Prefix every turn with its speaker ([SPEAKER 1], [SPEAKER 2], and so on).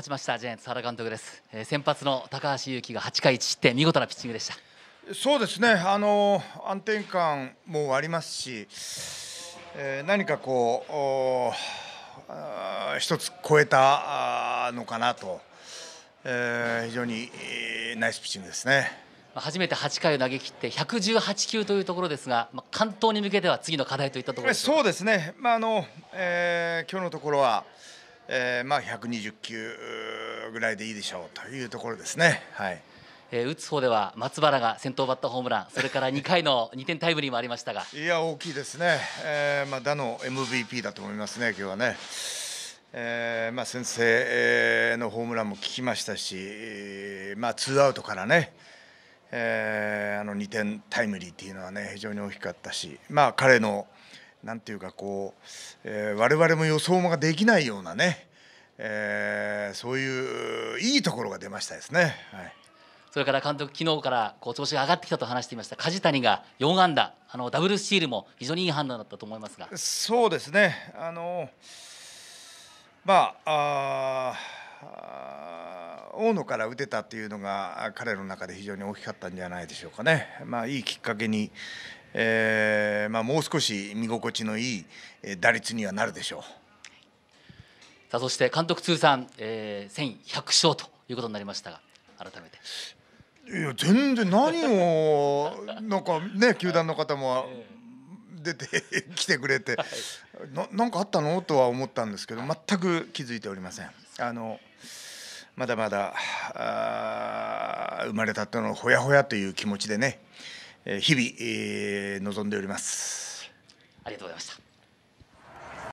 [SPEAKER 1] 勝ちましたジェインツ原監督です、えー、先発の高橋優希が8回1失点見事なピッチングでした
[SPEAKER 2] そうですねあの安定感もありますし、えー、何かこう一つ超えたのか
[SPEAKER 1] なと、えー、非常にナイスピッチングですね。初めて8回を投げ切って118球というところですが、まあ、関東に向けては次の課題といったところそうですね、
[SPEAKER 2] まああのえー、今日のところは、えー、まあ120球
[SPEAKER 1] ぐらいでいいでしょうというところですね。はいえー、打つ方では松原が先頭バッターホームランそれから2回の2 点タイムリーもありましたがい
[SPEAKER 2] や大きいですね、えーまあ、打の MVP だと思いますね、今日はね。えーまあ、先制のホームランも聞きましたし、まあ、ツーアウトからね、えー、あの2点タイムリーっていうのはね非常に大きかったし、まあ、彼の、なんていうかこう、えー、我々も予想ができないようなね、えー、そ
[SPEAKER 1] ういういいところが出ましたですね。はいそれから監督、昨日からこう調子が上がってきたと話していました梶谷が4安打あのダブルスチールも非常にいい判断だったと思いますが
[SPEAKER 2] そうですね、あのまあ、あ大野から打てたっていうのが彼の中で非常に大きかったんじゃないでしょうかね、まあ、いいきっかけに、えーまあ、もう少し見心地のいい
[SPEAKER 1] 打率にはなるでしょう。さあそして監督通算、えー、1100勝ということになりましたが改めて。いや全
[SPEAKER 2] 然何をなんかね球団の方も出てきてくれて、なんかあったのとは思ったんですけど全く気づいておりません。あのまだまだ生まれたてのほやほやという気持ちでね日々、えー、臨んでおりますありがとうございました